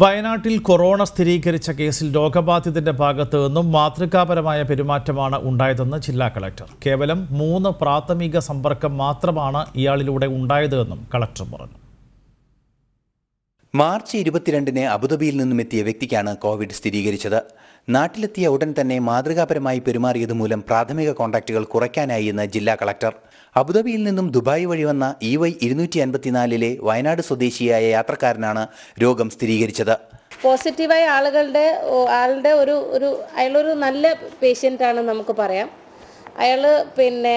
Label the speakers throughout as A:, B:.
A: വയനാട്ടിൽ കൊറോണ സ്ഥിരീകരിച്ച കേസിൽ രോഗബാധിതന്റെ ഭാഗത്തു നിന്നും മാതൃകാപരമായ പെരുമാറ്റമാണ് ഉണ്ടായതെന്ന് ജില്ലാ കളക്ടർ കേവലം മൂന്ന് പ്രാഥമിക സമ്പർക്കം മാത്രമാണ് ഇയാളിലൂടെ ഉണ്ടായതെന്നും കളക്ടർ പറഞ്ഞു
B: മാർച്ച് ഇരുപത്തിരണ്ടിന് അബുദാബിയിൽ നിന്നും എത്തിയ വ്യക്തിക്കാണ് കോവിഡ് സ്ഥിരീകരിച്ചത് നാട്ടിലെത്തിയ ഉടൻ തന്നെ മാതൃകാപരമായി പെരുമാറിയത് മൂലം പ്രാഥമിക കോൺടാക്റ്റുകൾ കുറയ്ക്കാനായി എന്ന് ജില്ലാ കളക്ടർ അബുദാബിയിൽ നിന്നും ദുബായ് വഴി വന്ന ഇ വൈ ഇരുന്നൂറ്റി അൻപത്തിനാലിലെ വയനാട് സ്വദേശിയായ യാത്രക്കാരനാണ് രോഗം സ്ഥിരീകരിച്ചത്
C: പോസിറ്റീവായ ആളുകളുടെ ആളുടെ ഒരു ഒരു അയാളൊരു നല്ല ആണ് നമുക്ക് പറയാം അയാൾ പിന്നെ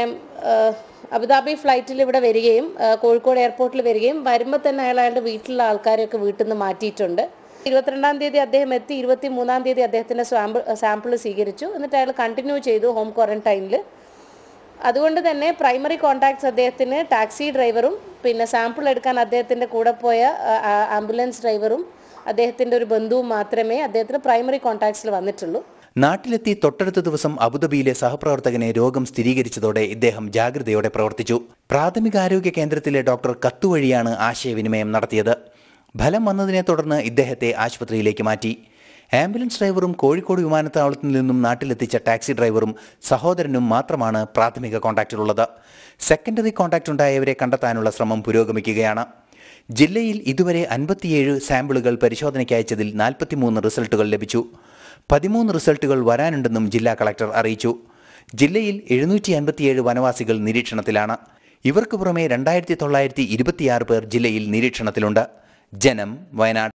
C: അബുദാബി ഫ്ലൈറ്റിൽ ഇവിടെ വരികയും കോഴിക്കോട് എയർപോർട്ടിൽ വരികയും വരുമ്പോൾ തന്നെ അയാൾ അയാളുടെ വീട്ടിലുള്ള ആൾക്കാരെയൊക്കെ വീട്ടിൽ നിന്ന് മാറ്റിയിട്ടുണ്ട് ഇരുപത്തിരണ്ടാം തീയതി അദ്ദേഹം എത്തി ഇരുപത്തി മൂന്നാം തീയതി അദ്ദേഹത്തിൻ്റെ സാമ്പിൾ സാമ്പിൾ സ്വീകരിച്ചു എന്നിട്ട് അയാൾ കണ്ടിന്യൂ ചെയ്തു ഹോം ക്വാറന്റൈനിൽ അതുകൊണ്ട് തന്നെ പ്രൈമറി കോൺടാക്ട്സ് അദ്ദേഹത്തിന് ടാക്സി ഡ്രൈവറും പിന്നെ സാമ്പിൾ എടുക്കാൻ അദ്ദേഹത്തിൻ്റെ കൂടെ പോയ ആംബുലൻസ് ഡ്രൈവറും അദ്ദേഹത്തിൻ്റെ ഒരു ബന്ധുവും മാത്രമേ അദ്ദേഹത്തിന് പ്രൈമറി കോൺടാക്ട്സിൽ വന്നിട്ടുള്ളൂ
B: നാട്ടിലെത്തി തൊട്ടടുത്ത ദിവസം അബുദാബിയിലെ സഹപ്രവർത്തകനെ രോഗം സ്ഥിരീകരിച്ചതോടെ ഇദ്ദേഹം ജാഗ്രതയോടെ പ്രവർത്തിച്ചു പ്രാഥമികാരോഗ്യ കേന്ദ്രത്തിലെ ഡോക്ടർ കത്തുവഴിയാണ് ആശയവിനിമയം നടത്തിയത് ഫലം വന്നതിനെ തുടർന്ന് ഇദ്ദേഹത്തെ ആശുപത്രിയിലേക്ക് മാറ്റി ആംബുലൻസ് ഡ്രൈവറും കോഴിക്കോട് വിമാനത്താവളത്തിൽ നിന്നും നാട്ടിലെത്തിച്ച ടാക്സി ഡ്രൈവറും സഹോദരനും മാത്രമാണ് പ്രാഥമിക കോൺടാക്റ്റിലുള്ളത് സെക്കൻഡറി കോൺടാക്റ്റ് ഉണ്ടായവരെ കണ്ടെത്താനുള്ള ശ്രമം പുരോഗമിക്കുകയാണ് ജില്ലയിൽ ഇതുവരെ അൻപത്തിയേഴ് സാമ്പിളുകൾ പരിശോധനയ്ക്ക് അയച്ചതിൽ നാൽപ്പത്തിമൂന്ന് റിസൾട്ടുകൾ ലഭിച്ചു പതിമൂന്ന് റിസൾട്ടുകൾ വരാനുണ്ടെന്നും ജില്ലാ കളക്ടർ അറിയിച്ചു ജില്ലയിൽ എഴുന്നൂറ്റി അൻപത്തിയേഴ് വനവാസികൾ നിരീക്ഷണത്തിലാണ് ഇവർക്ക് പുറമെ രണ്ടായിരത്തി തൊള്ളായിരത്തി ഇരുപത്തിയാറ് പേർ ജില്ലയിൽ നിരീക്ഷണത്തിലുണ്ട് ജനം വയനാട്